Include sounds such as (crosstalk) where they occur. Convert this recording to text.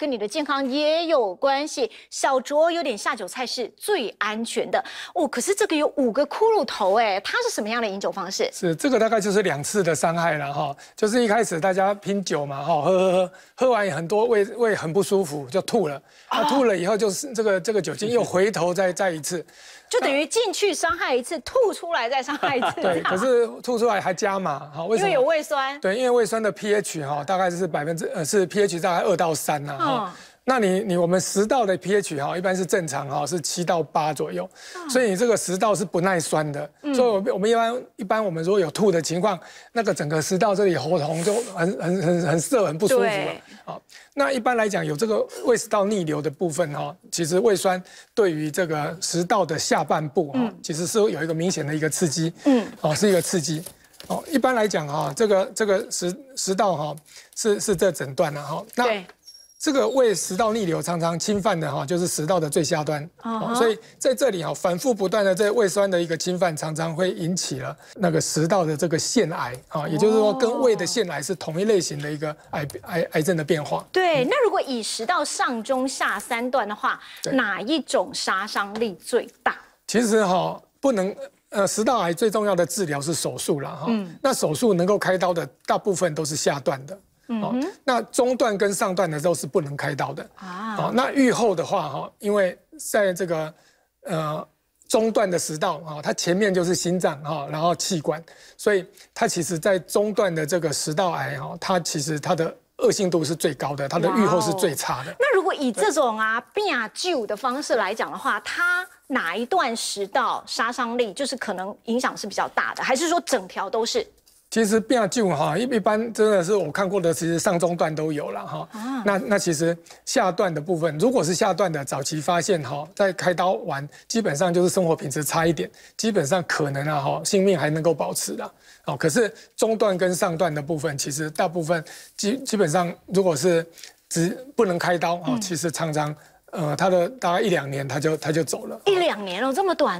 跟你的健康也有关系，小酌有点下酒菜是最安全的哦。可是这个有五个骷髅头，哎，它是什么样的饮酒方式？是这个大概就是两次的伤害了哈，就是一开始大家拼酒嘛，哈，喝喝喝，喝完很多胃胃很不舒服就吐了，啊，吐了以后就是这个这个酒精又回头再再一次，(laughs) 就等于进去伤害一次，吐出来再伤害一次。(laughs) 对，可是 (laughs) 吐出来还加码，哈，为什么？因为有胃酸。对，因为胃酸的 pH 哈，大概是百分之呃是 pH 大概二到三呢。那你你我们食道的 pH 哈一般是正常哈是七到八左右，所以你这个食道是不耐酸的，所以我们一般一般我们如果有吐的情况，那个整个食道这里喉咙就很很很很涩很不舒服。好，那一般来讲有这个胃食道逆流的部分哈，其实胃酸对于这个食道的下半部哈其实是有一个明显的一个刺激，嗯，哦是一个刺激，哦一般来讲哈这个这个食食道哈是是这诊断了哈那。这个胃食道逆流常常侵犯的哈，就是食道的最下端，所以在这里哈，反复不断的在胃酸的一个侵犯，常常会引起了那个食道的这个腺癌啊，也就是说跟胃的腺癌是同一类型的一个癌癌癌症的变化。对，那如果以食道上中下三段的话，哪一种杀伤力最大？其实哈，不能，呃，食道癌最重要的治疗是手术了哈，那手术能够开刀的大部分都是下段的。哦，那中段跟上段的肉是不能开刀的啊。好，那愈后的话，哈，因为在这个呃中段的食道啊，它前面就是心脏啊，然后器官，所以它其实在中段的这个食道癌哈，它其实它的恶性度是最高的，它的愈后是最差的。那如果以这种啊变救的方式来讲的话，它哪一段食道杀伤力就是可能影响是比较大的，还是说整条都是？其实变旧哈，一一般真的是我看过的，其实上中段都有了哈。那那其实下段的部分，如果是下段的早期发现哈，在开刀完，基本上就是生活品质差一点，基本上可能啊哈，性命还能够保持的。哦，可是中段跟上段的部分，其实大部分基基本上，如果是只不能开刀啊，其实常常呃他的大概一两年他就他就走了。一两年哦，这么短。